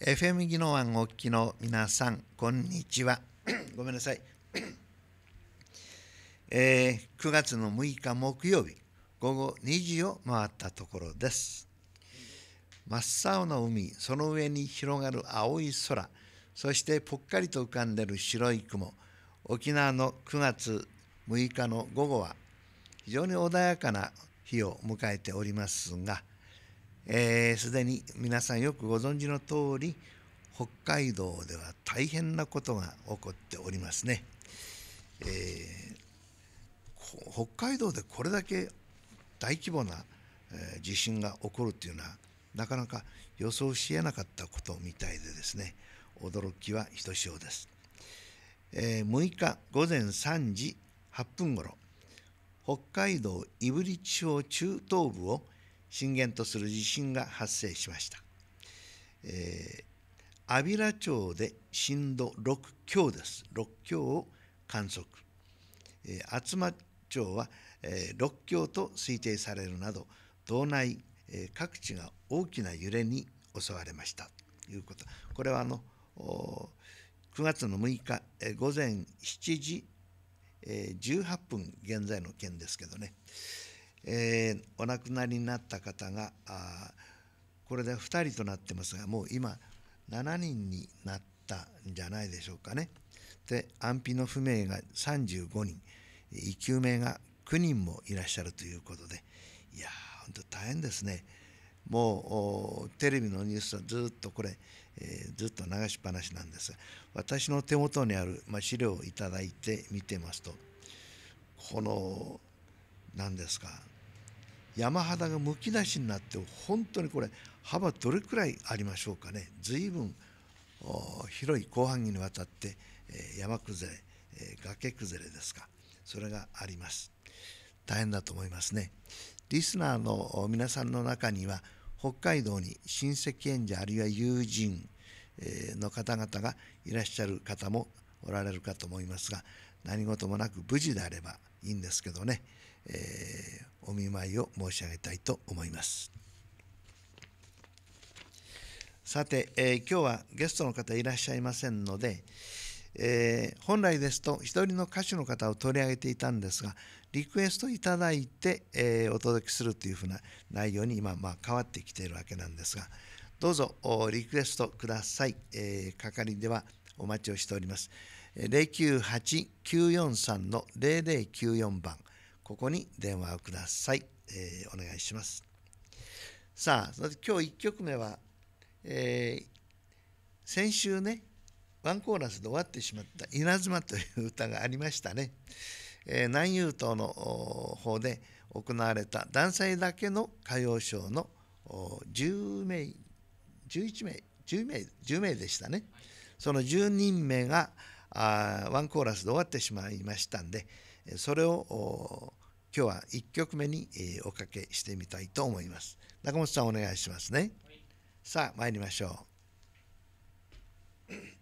FM 技能案お聞きの皆さん、こんにちは。ごめんなさい、えー、9月の6日木曜日、午後2時を回ったところです。真っ青な海、その上に広がる青い空、そしてぽっかりと浮かんでる白い雲、沖縄の9月6日の午後は、非常に穏やかな日を迎えておりますが、す、えー、で、に皆さんよくご存知の通り北海道では大変なことが起こっておりますね、えー、北海道でこれだけ大規模な地震が起こるというのはなかなか予想しえなかったことみたいでですね驚きはひとしおです、えー、6日午前3時8分ごろ北海道胆振地方中東部を震源とする地震が発生しました、えー、安町で震度6強です6強を観測、えー、厚真町は、えー、6強と推定されるなど道内、えー、各地が大きな揺れに襲われましたということこれはあの9月の6日、えー、午前7時、えー、18分現在の件ですけどね、えー、お亡くなりになった方がこれで2人となってますがもう今7人になったんじゃないでしょうかね。で安否の不明が35人生き埋めが9人もいらっしゃるということでいやー本当大変ですね。もうテレビのニュースはずっとこれ、えー、ずっと流しっぱなしなんですが私の手元にある、まあ、資料を頂いて見てますとこの何ですか山肌がむき出しになって本当にこれ幅どれくらいありましょうかね随分広い広範囲にわたって、え山崩れ、え崖崩れですかそれがあります大変だと思いますねリスナーの皆さんの中には北海道に親戚縁者あるいは友人の方々がいらっしゃる方もおられるかと思いますが何事もなく無事であればいいんですけどねえー、お見舞いを申し上げたいと思います。さて、えー、今日はゲストの方いらっしゃいませんので、えー、本来ですと一人の歌手の方を取り上げていたんですがリクエストいただいて、えー、お届けするというふうな内容に今、まあ、変わってきているわけなんですがどうぞリクエストください、えー、係ではお待ちをしております098-943の0094番ここに電話をください、えー、お願いしますさあ今日1曲目は、えー、先週ねワンコーラスで終わってしまった「稲妻」という歌がありましたね、えー、南遊島の方で行われた男性だけの歌謡ショーの10名11名10名 ,10 名でしたね、その10人目があワンコーラスで終わってしまいましたんでそれを今日は1曲目に、えおかけしてみたいと思います。中本さんお願いしますね。さあ参りましょう。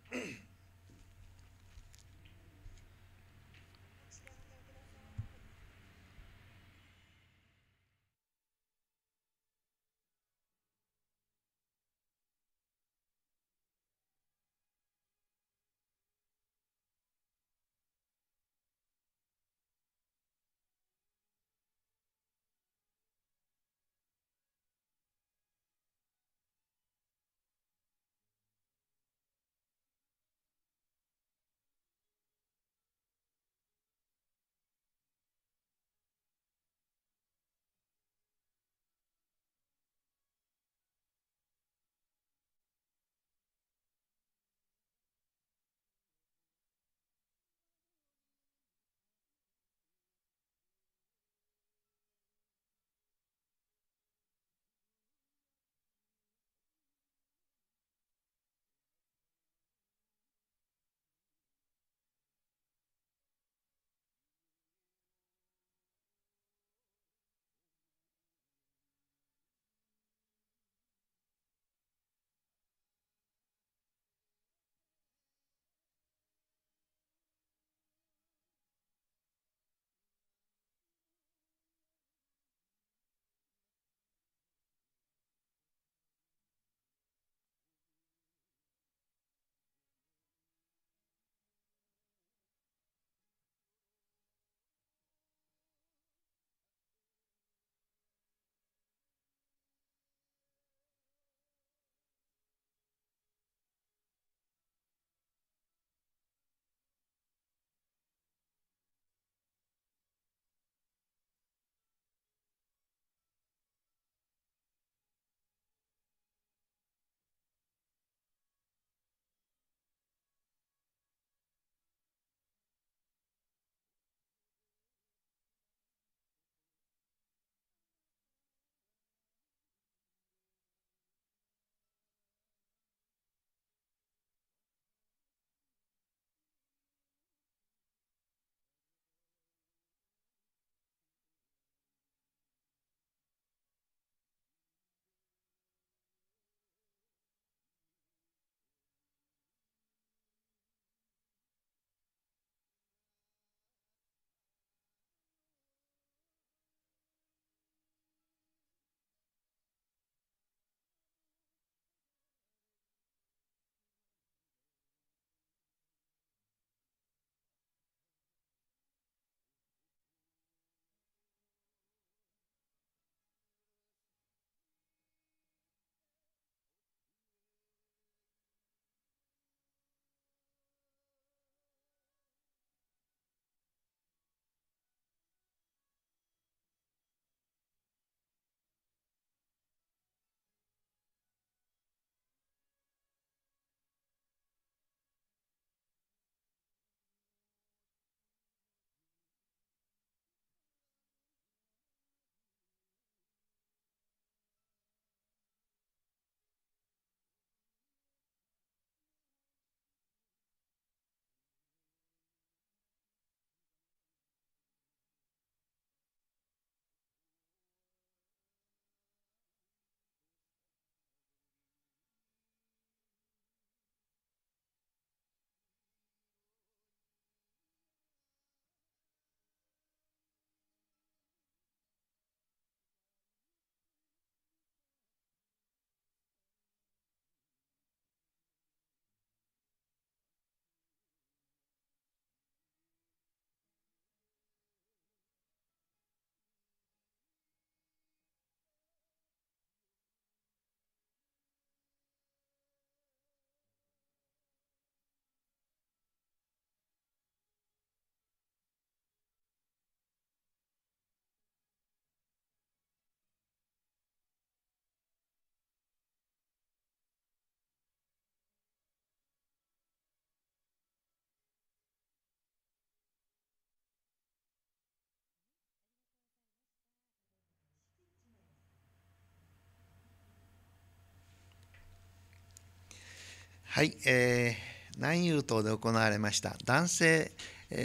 はい、えー、南雄島で行われました男性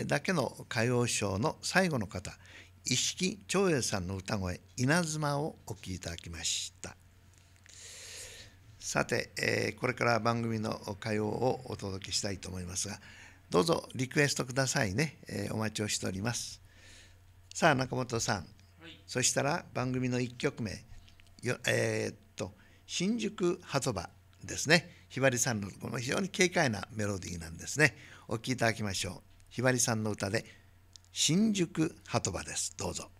だけの歌謡ショーの最後の方一色長英さんの歌声「稲妻」をお聴きいただきましたさて、えー、これから番組の歌謡をお届けしたいと思いますがどうぞリクエストくださいね、えー、お待ちをしておりますさあ中本さん、はい、そしたら番組の1曲目よえー、っと新宿鳩場ですねひばりさんのこの非常に軽快なメロディーなんですねお聴きいただきましょうひばりさんの歌で「新宿鳩場」ですどうぞ。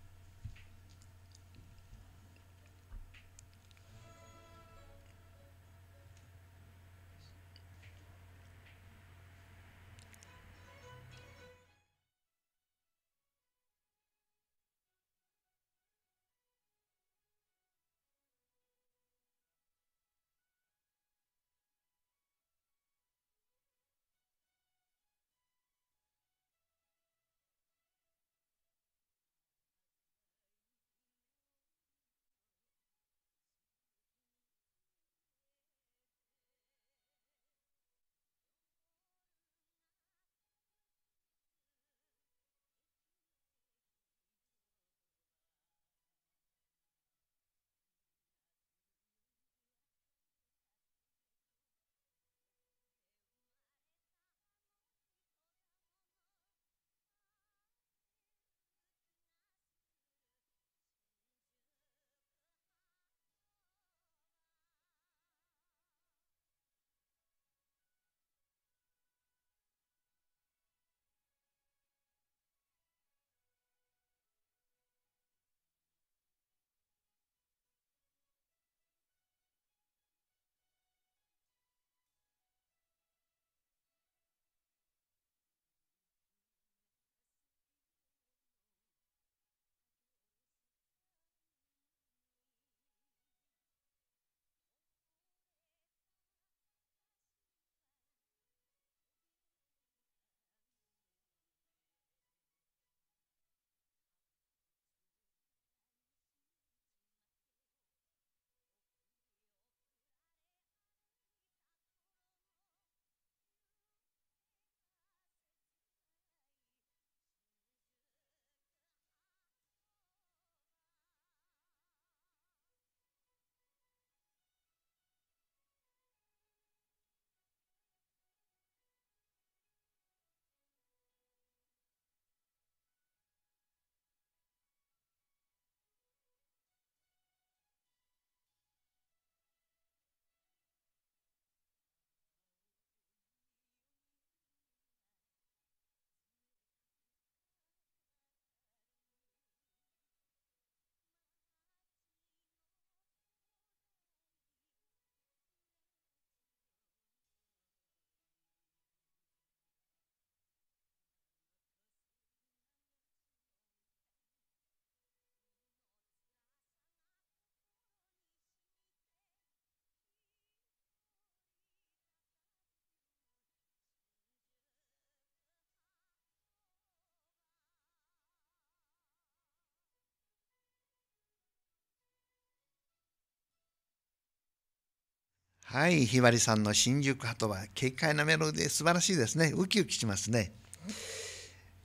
はい、ひばりさんの新宿とは軽快なメロディー素晴らしいですね。ウキウキしますね。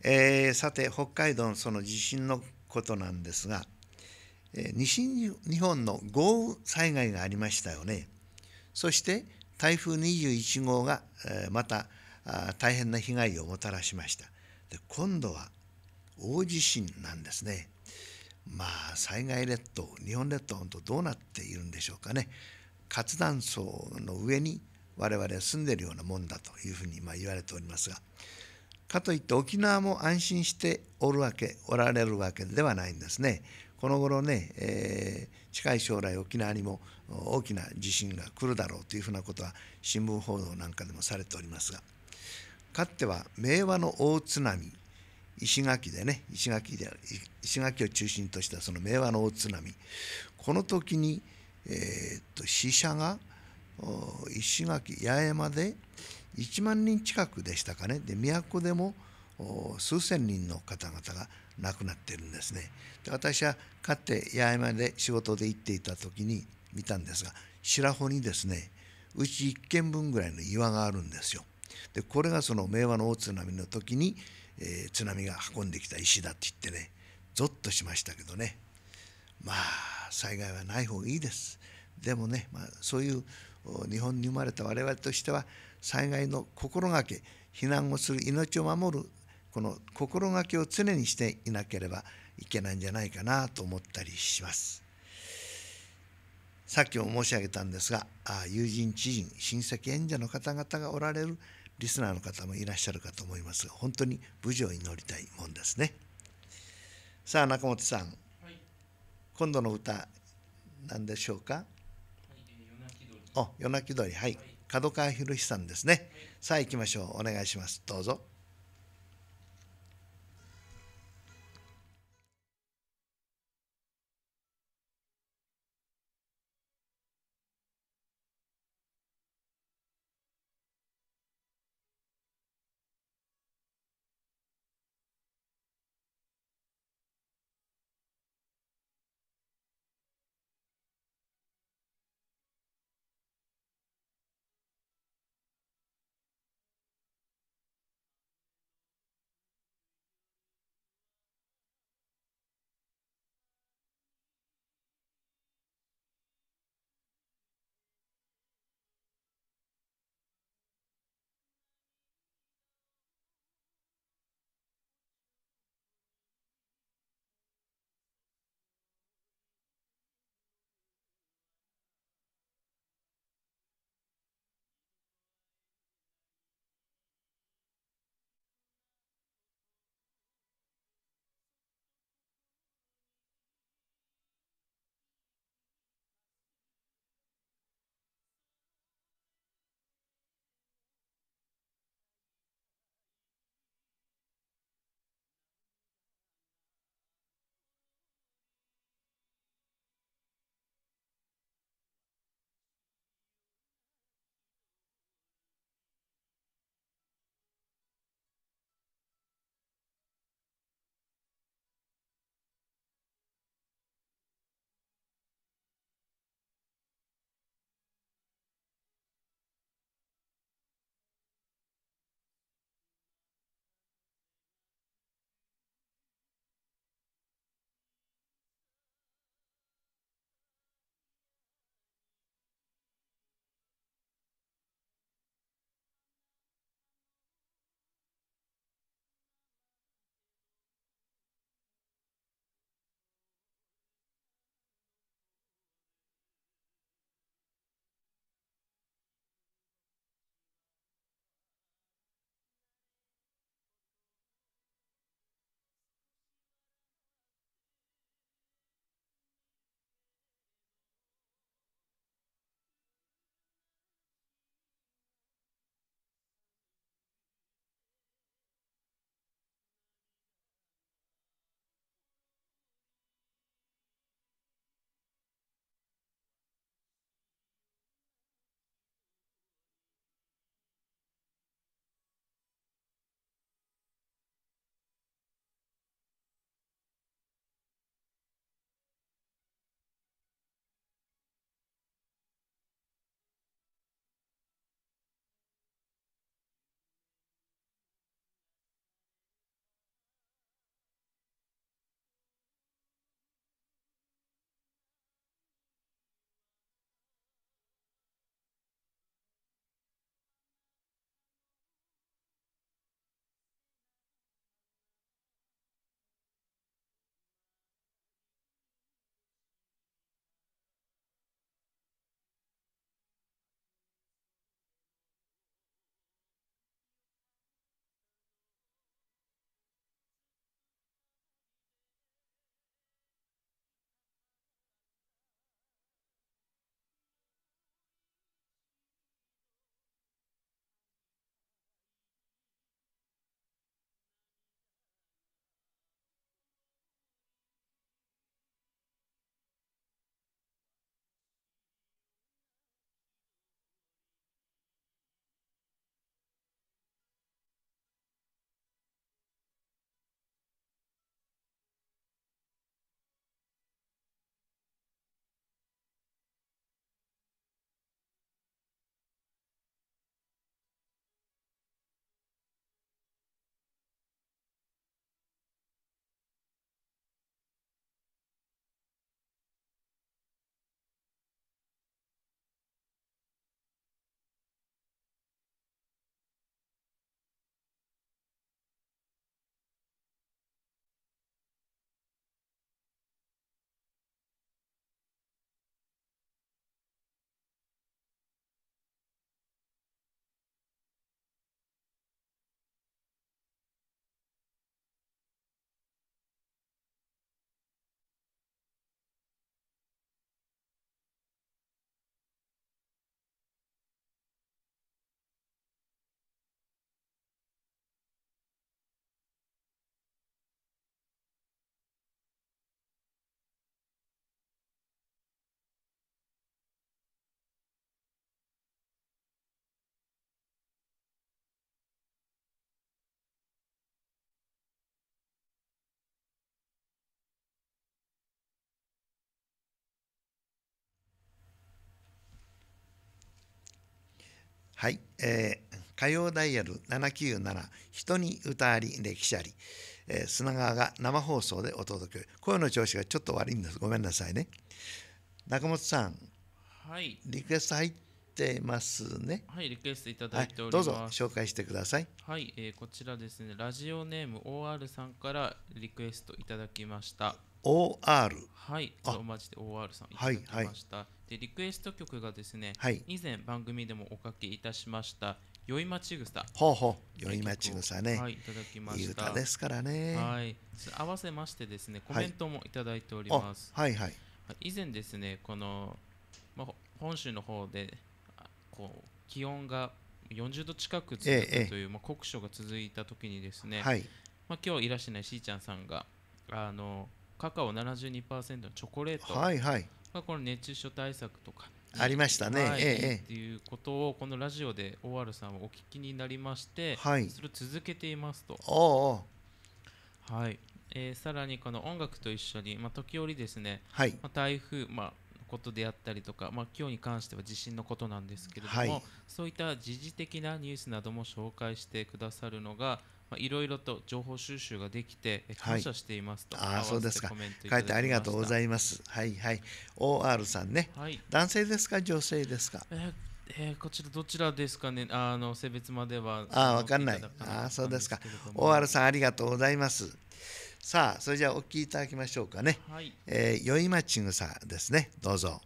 えー、さて北海道のその地震のことなんですが、えー、西日本の豪雨災害がありましたよね。そして台風21号が、えー、また大変な被害をもたらしました。で今度は大地震なんですね。まあ災害列島日本列島は本当どうなっているんでしょうかね。活断層の上に我々は住んでいるようなもんだというふうにま言われておりますがかといって沖縄も安心しておるわけおられるわけではないんですね。この頃ね、えー、近い将来沖縄にも大きな地震が来るだろうというふうなことは新聞報道なんかでもされておりますがかつては明和の大津波石垣でね石垣で石垣を中心としたその明和の大津波この時に、えー、っと死者が石垣八重まで1万人近くでしたかねで都でも数千人の方々が亡くなってるんですねで私はかつて八重まで仕事で行っていた時に見たんですが白穂にですねうち1軒分ぐらいの岩があるんですよ。でこれがその明和の大津波の時に、えー、津波が運んできた石だって言ってねぞっとしましたけどね。まあ災害はない方がいいですでもね、まあ、そういう日本に生まれた我々としては災害の心がけ避難をする命を守るこの心がけを常にしていなければいけないんじゃないかなと思ったりします。さっきも申し上げたんですが友人知人親戚縁者の方々がおられるリスナーの方もいらっしゃるかと思いますが本当に無事を祈りたいもんですね。さあ中本さん今度の歌何でしょうかお夜泣き鳥はい角川博さんですね、はい、さあ行きましょうお願いしますどうぞはい、えー、火曜ダイヤル797人に歌あり歴史あり、えー、砂川が生放送でお届け声の調子がちょっと悪いんですごめんなさいね中本さん、はい、リクエスト入ってますねはいリクエストいただいております、はい、どうぞ紹介してくださいはい、えー、こちらですねラジオネーム OR さんからリクエストいただきました OR はいローマ字で OR さんいただきました、はいはい、でリクエスト曲がですね、はい、以前番組でもおかけいたしました酔い待ち草ほうほう酔い待ち草ねはいいただきました歌ですからねはい合わせましてですねコメントもいただいております、はい、はいはい以前ですねこの、まあ、本州の方でこう気温が40度近く続くという、ええ、まあ、酷暑が続いた時にですね、はいまあ、今日いらしゃないしーちゃんさんがあのカカオ72%のチョコレートはいはいまあ、この熱中症対策とか、ありましたね、はいええっていうことをこのラジオで OR さんはお聞きになりまして、はい、それを続けていますとおうはいえー、さらにこの音楽と一緒に、まあ、時折ですね、はいまあ、台風、まあ、ことであったりとか、まあ、今日に関しては地震のことなんですけれども、はい、そういった時事的なニュースなども紹介してくださるのがまあ、いろいろと情報収集ができて感謝していますと、はい、あそうですか書いてありがとうございますはいはい OR さんね、はい、男性ですか女性ですか、えーえー、こちらどちらですかねあの性別まではああ、分かんないああ、そうですか OR さんありがとうございますさあそれじゃあお聞きいただきましょうかね、はいえー、宵町草ですねどうぞ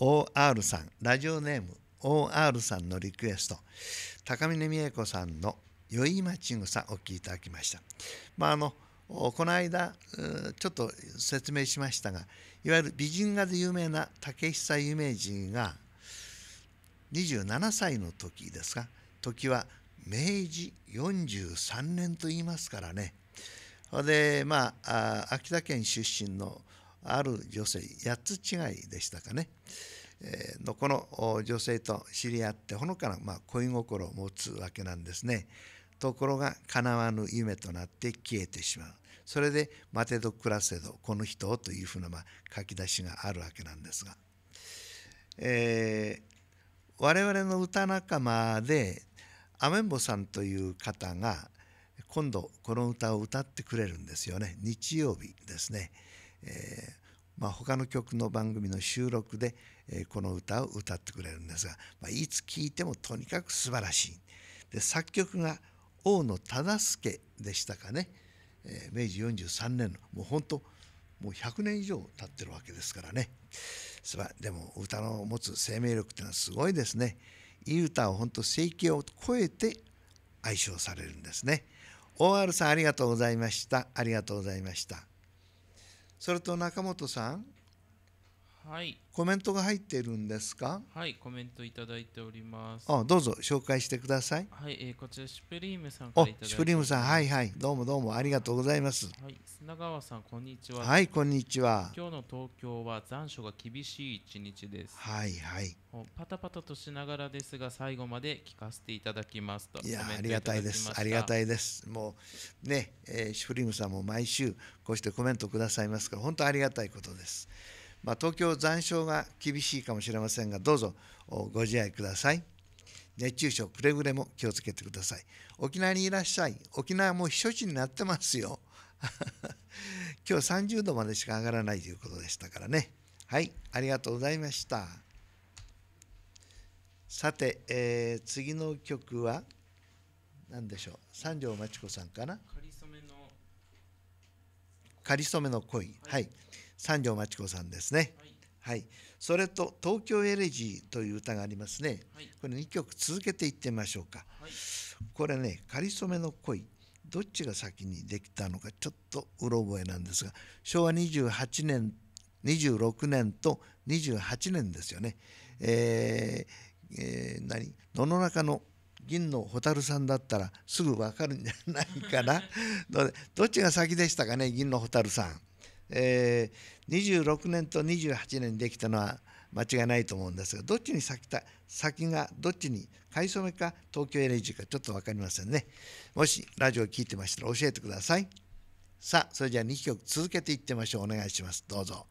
OR さん、ラジオネーム OR さんのリクエスト、高峰美恵子さんの「良いマッチングさ」お聞きいただきました。まあ、あのこの間ちょっと説明しましたがいわゆる美人画で有名な竹久有名人が27歳の時ですか時は明治43年と言いますからねでまあ秋田県出身のある女性8つ違いでしたかね、えー、のこの女性と知り合ってほのかな、まあ、恋心を持つわけなんですね。ところが叶わぬ夢となって消えてしまう。それで「待てど暮らせどこの人を」というふうな、まあ、書き出しがあるわけなんですが、えー、我々の歌仲間でアメンボさんという方が今度この歌を歌ってくれるんですよね日曜日ですね、えまあ、他の曲の番組の収録で、えこの歌を歌ってくれるんですが、まあ、いつ聴いてもとにかく素晴らしい。で作曲が大野忠助でしたかね、え明治43年のもう本当もう100年以上経ってるわけですからねでも歌の持つ生命力っていうのはすごいですねいい歌を本当生計を超えて愛称されるんですね OR さんありがとうございましたありがとうございました。それと中本さんはい、コメントが入っているんですかはいコメントいただいておりますあどうぞ紹介してくださいはい、えー、こちらシュプリームさんからいシュプリームさんはいはいどうもどうもありがとうございますはい砂川さんこんにちははいこんにちは今日の東京は残暑が厳しい一日ですはいはいパタパタとしながらですが最後まで聞かせていただきますといやありがたいですありがたいですもうね、えー、シュプリームさんも毎週こうしてコメントくださいますから本当ありがたいことですまあ、東京残暑が厳しいかもしれませんがどうぞご自愛ください熱中症くれぐれも気をつけてください沖縄にいらっしゃい沖縄も避暑地になってますよ 今日30度までしか上がらないということでしたからねはいありがとうございましたさて、えー、次の曲は何でしょう三条真知子さんかなかりそめの恋、はい、はい三条町子さんですね、はい、はい、それと「東京エレジー」という歌がありますね、はい、これ2曲続けていってみましょうか、はい、これね「かりそめの恋」どっちが先にできたのかちょっとうろ覚えなんですが昭和28年26年と28年ですよね、えーえー、何野の中の銀の蛍さんだったらすぐ分かるんじゃないかな どっちが先でしたかね銀の蛍さんえー、26年と28年できたのは間違いないと思うんですがどっちに先た先がどっちに買い初めか東京エギーかちょっと分かりませんねもしラジオを聴いてましたら教えてくださいさあそれじゃあ2曲続けていってみましょうお願いしますどうぞ。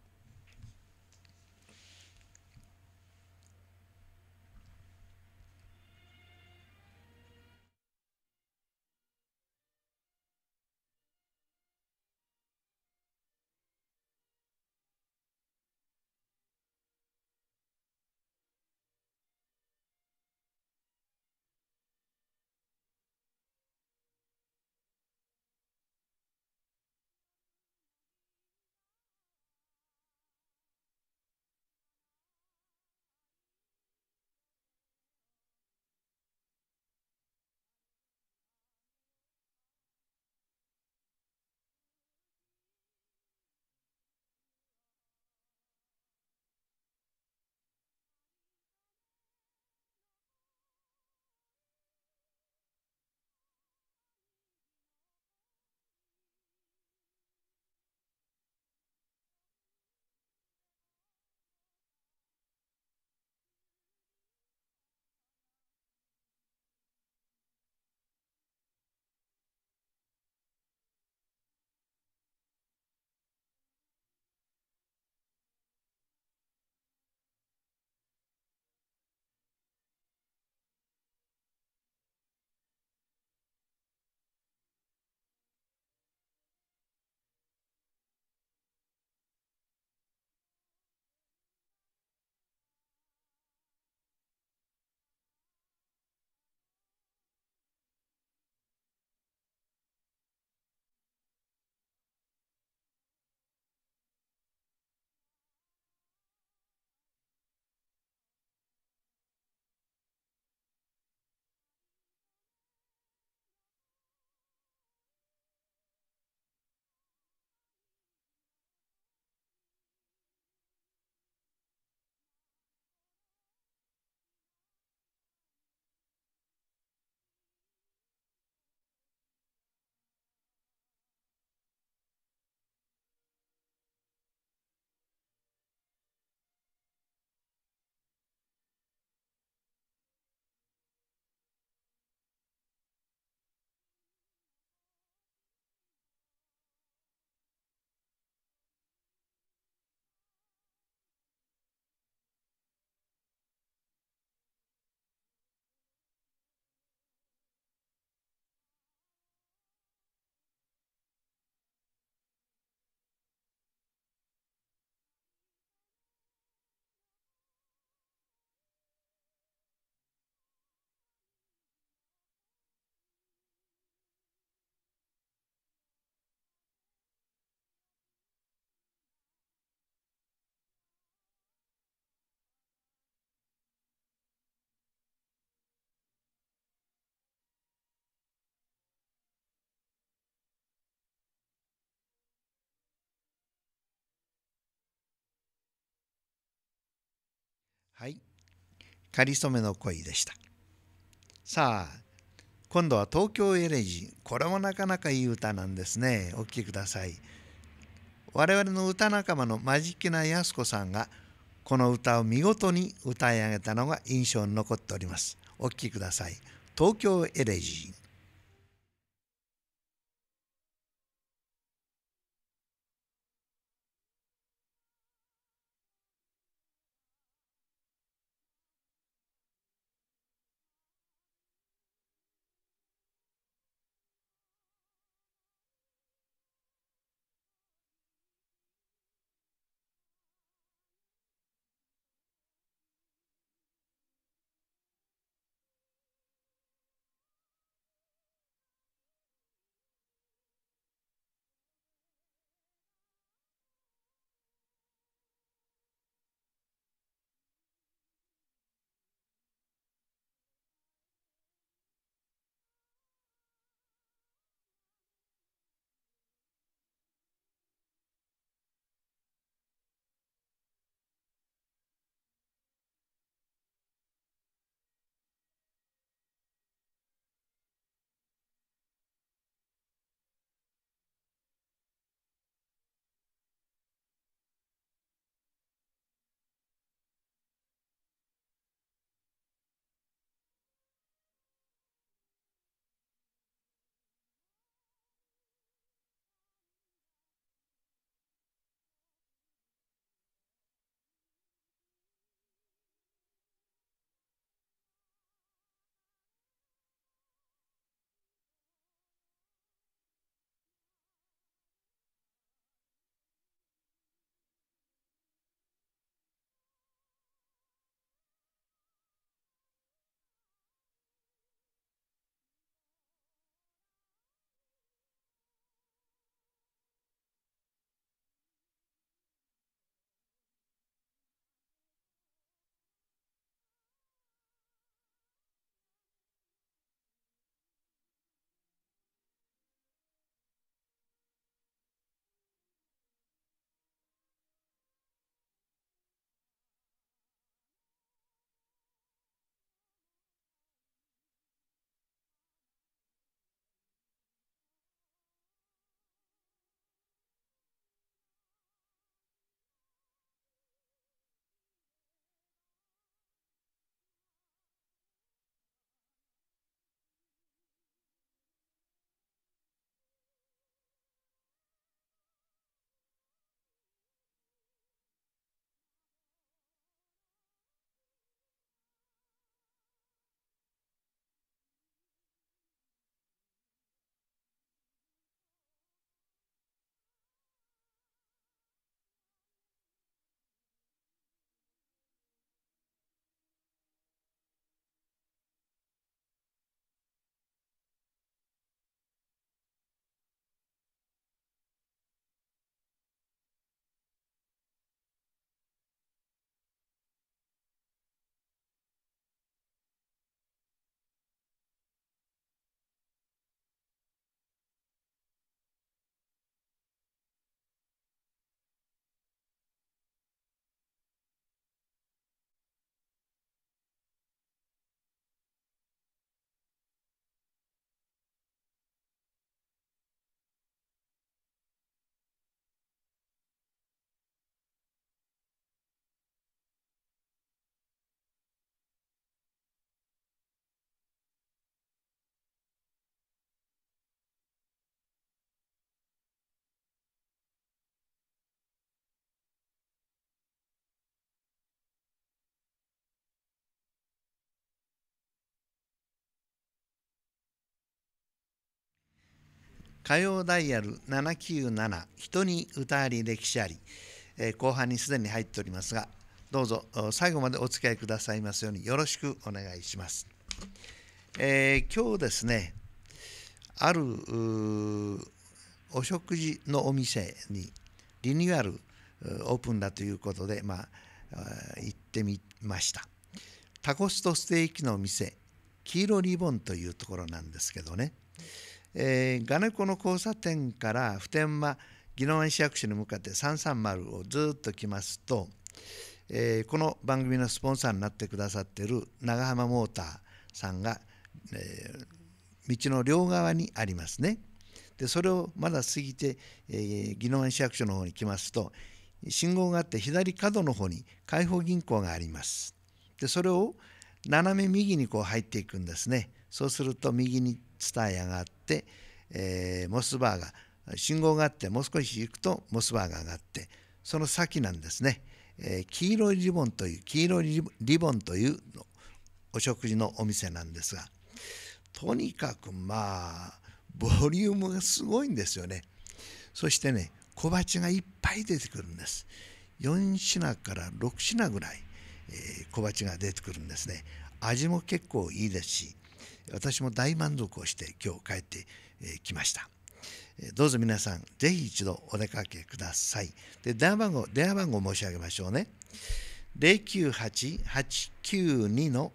はい。かりそめの恋でした。さあ、今度は東京エレジー。これもなかなかいい歌なんですね。お聴きください。我々の歌仲間のマジキナやす子さんがこの歌を見事に歌い上げたのが印象に残っております。お聴きください。東京エレジー。火曜ダイヤル797人に歌あり歴史あり、えー、後半にすでに入っておりますがどうぞ最後までお付き合いくださいますようによろしくお願いします。えー、今日ですねあるお食事のお店にリニューアルオープンだということで、まあ、行ってみましたタコスとステーキのお店黄色リボンというところなんですけどね、えー、金子の交差点から普天間宜野湾市役所に向かって330をずっと来ますと、えー、この番組のスポンサーになってくださっている長浜モーターさんが、えー、道の両側にありますね。でそれをまだ過ぎて、えー、宜野湾市役所の方に来ますと信号があって左角の方に開放銀行があります。でそれを斜め右にこう入っていくんですね。そうすると右に伝えヤがって、えー、モスバーガー信号があってもう少し行くとモスバーガーがあってその先なんですね、えー、黄色いリボンという黄色いリボンというお食事のお店なんですがとにかくまあボリュームがすごいんですよねそしてね小鉢がいっぱい出てくるんです4品から6品ぐらい、えー、小鉢が出てくるんですね味も結構いいですし私も大満足をして今日帰ってきました。どうぞ皆さん、ぜひ一度お出かけください。で、電話番号、電話番号申し上げましょうね。098-892の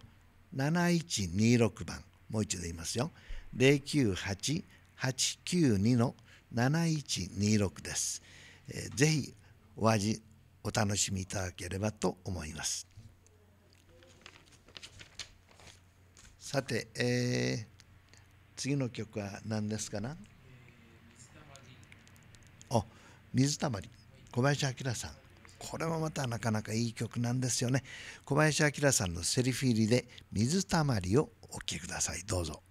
7126番。もう一度言いますよ。098-892の7126です。えー、ぜひお味、お楽しみいただければと思います。さて、えー、次の曲は何ですかな、えー、お水たまり小林明さんこれもまたなかなかいい曲なんですよね小林明さんのセリフ入りで「水たまり」をお聴きくださいどうぞ。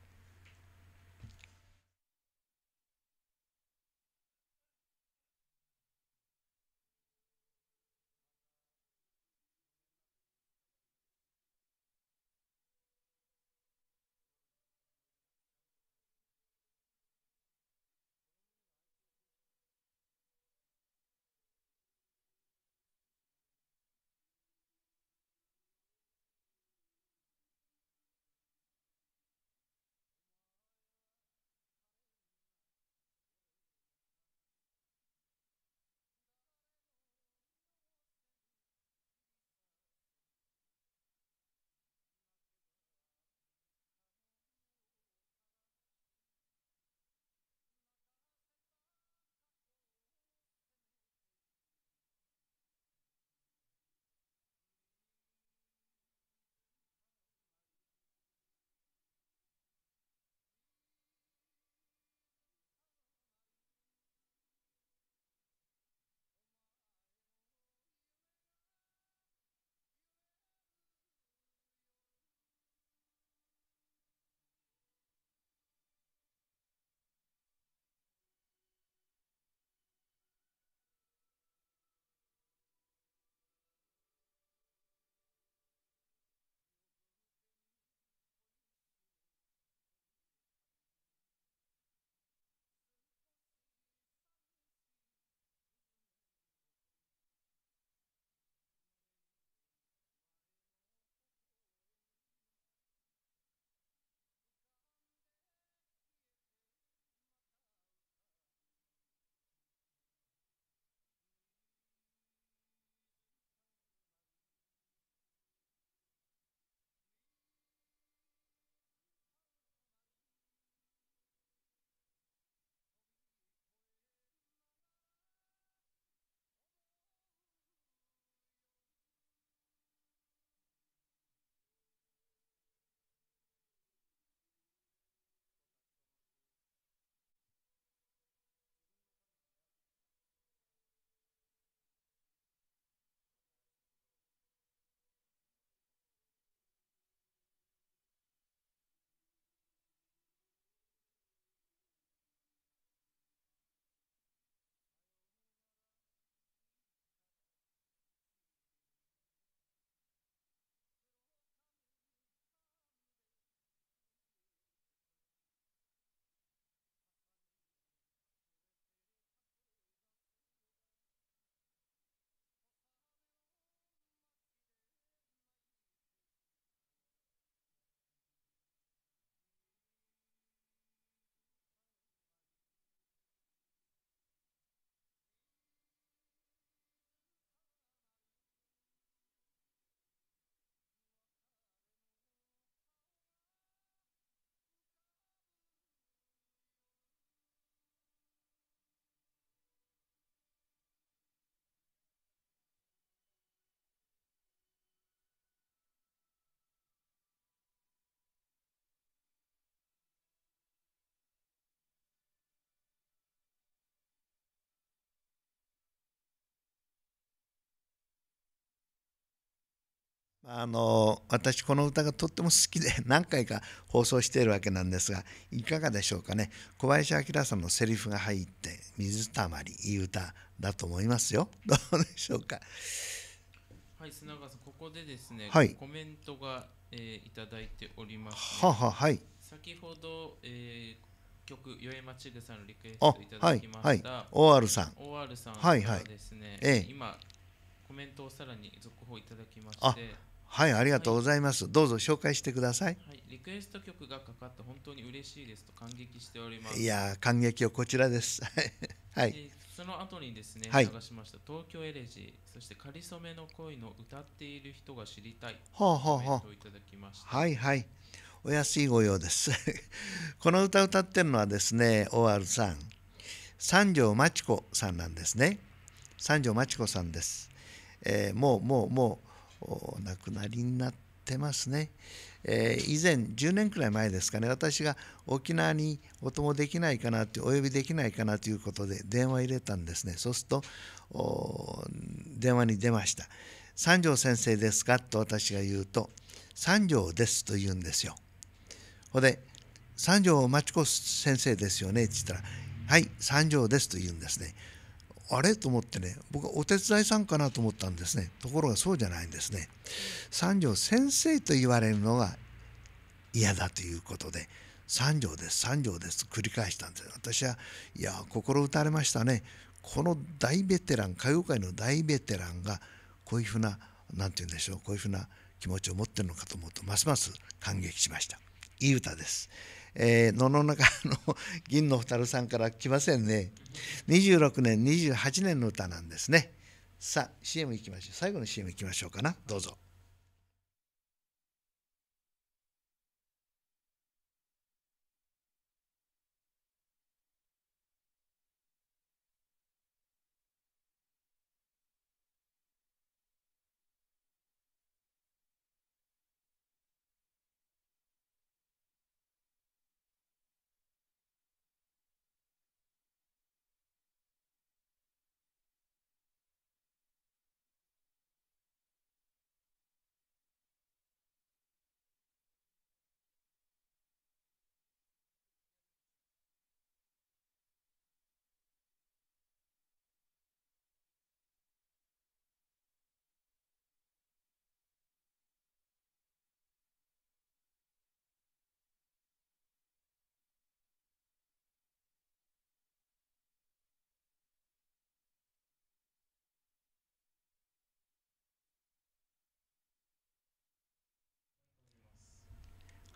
あの私この歌がとっても好きで 何回か放送しているわけなんですがいかがでしょうかね小林明さんのセリフが入って水たまりいい歌だと思いますよ どうでしょうかはい砂川さんここでですね、はい、コメントが、えー、いただいております、ね、はははい先ほど、えー、曲「よえまちぐさ」のリクエストいただきました、はいはい、OR さん OR さんはですね、はいはいええ、今コメントをさらに続報いただきましてはい、ありがとうございます。どうぞ紹介してください。はい、リクエスト曲がかかって本当に嬉しいですと感激しております。いや感激をこちらです。はい。その後にですね、はい、探しました東京エレジー、そしてかりそめの恋の歌っている人が知りたい。ほうほうほう。いただきました。はいはい。お安い御用です。この歌歌ってるのはですね、OR さん、三条真知子さんなんですね。三条真知子さんです。えー、もうもうもう。お亡くなりになってますね。えー、以前10年くらい前ですかね私が沖縄にお供できないかなってお呼びできないかなということで電話入れたんですねそうすると電話に出ました「三条先生ですか?」と私が言うと「三条です」と言うんですよ。ほで「三条ち越子先生ですよね」って言ったら「はい三条です」と言うんですね。あれと思ってね僕はお手伝いさんかなと思ったんですねところがそうじゃないんですね三条先生と言われるのが嫌だということで三条です三条ですと繰り返したんです私はいや心打たれましたねこの大ベテラン歌謡界の大ベテランがこういうふうな何て言うんでしょうこういうふうな気持ちを持ってるのかと思うとますます感激しましたいい歌です。えー、野々中の銀の蛍さんから来ませんね26年28年の歌なんですねさあ CM いきましょう最後の CM いきましょうかなどうぞ。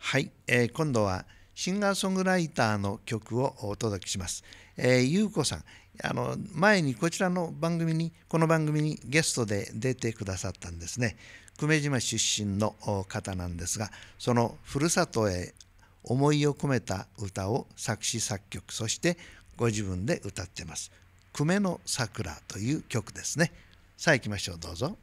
はい、えー、今度はシンガーソングライターの曲をお届けします。えー、ゆうこさんあの前にこちらの番組にこの番組にゲストで出てくださったんですね久米島出身の方なんですがそのふるさとへ思いを込めた歌を作詞作曲そしてご自分で歌ってます「久米の桜」という曲ですねさあ行きましょうどうぞ。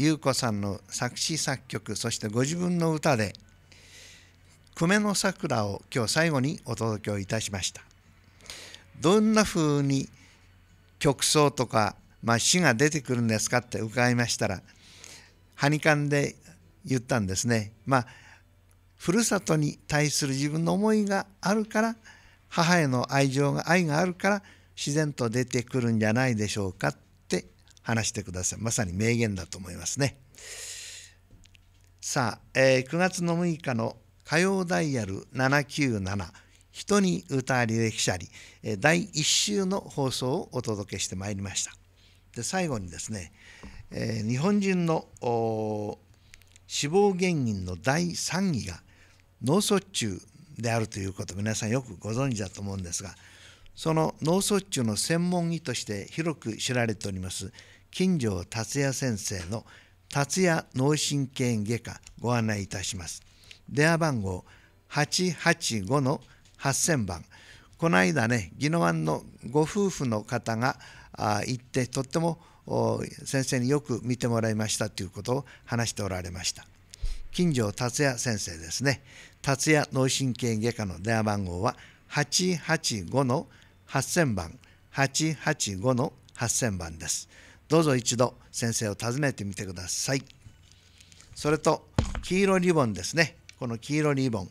優子さんの作詞作曲そしてご自分の歌で「久米の桜」を今日最後にお届けをいたしましたどんな風に曲奏とか、まあ、詩が出てくるんですかって伺いましたらはにかんで言ったんですねまあふるさとに対する自分の思いがあるから母への愛情が愛があるから自然と出てくるんじゃないでしょうかって話してくださいまさに名言だと思いますねさあ、えー、9月の6日の火曜ダイヤル797人に歌履歴者あり第1週の放送をお届けしてまいりましたで最後にですね、えー、日本人の死亡原因の第3位が脳卒中であるということ皆さんよくご存知だと思うんですがその脳卒中の専門医として広く知られております金城達也先生の達也脳神経外科ご案内いたします。電話番号885の8000番。この間ね、宜野湾のご夫婦の方があ行って、とっても先生によく見てもらいましたということを話しておられました。金城達也先生ですね。達也脳神経外科の電話番号は885の8000番、885の8000番です。どうぞ一度先生を訪ねてみてくださいそれと黄色リボンですねこの黄色リボン、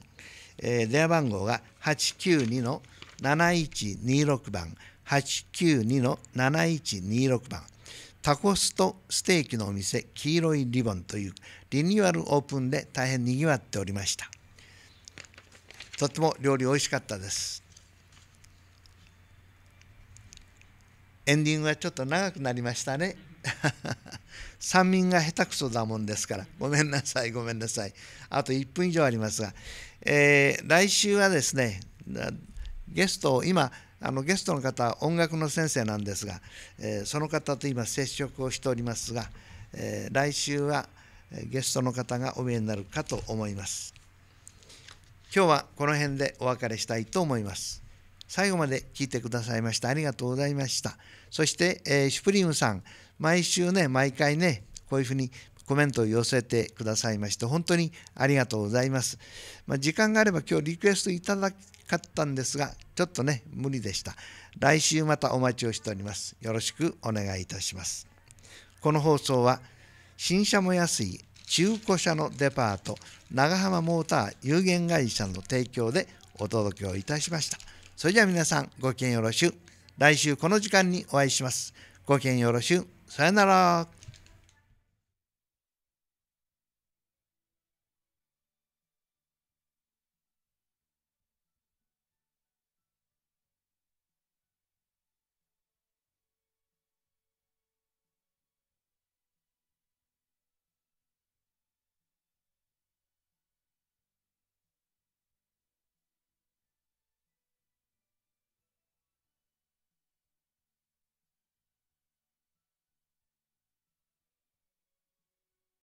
えー、電話番号が892の7126番892の7126番タコスとステーキのお店黄色いリボンというリニューアルオープンで大変にぎわっておりましたとっても料理美味しかったですエンディングはちょっと長くなりましたね。三民が下手くそだもんですから、ごめんなさい、ごめんなさい。あと1分以上ありますが、えー、来週はですね、ゲストを今、あのゲストの方は音楽の先生なんですが、えー、その方と今接触をしておりますが、えー、来週はゲストの方がお見えになるかと思います。今日はこの辺でお別れしたいと思います。最後まで聞いてくださいました。ありがとうございました。そして、えー、シュプリームさん、毎週ね、毎回ね、こういうふうにコメントを寄せてくださいまして、本当にありがとうございます。まあ、時間があれば今日リクエストいただかったんですが、ちょっとね、無理でした。来週またお待ちをしております。よろしくお願いいたします。この放送は、新車も安い中古車のデパート、長浜モーター有限会社の提供でお届けをいたしました。それじゃあ皆さんごきげんよろしゅう。来週この時間にお会いします。ごきげんよろしゅう。さよなら。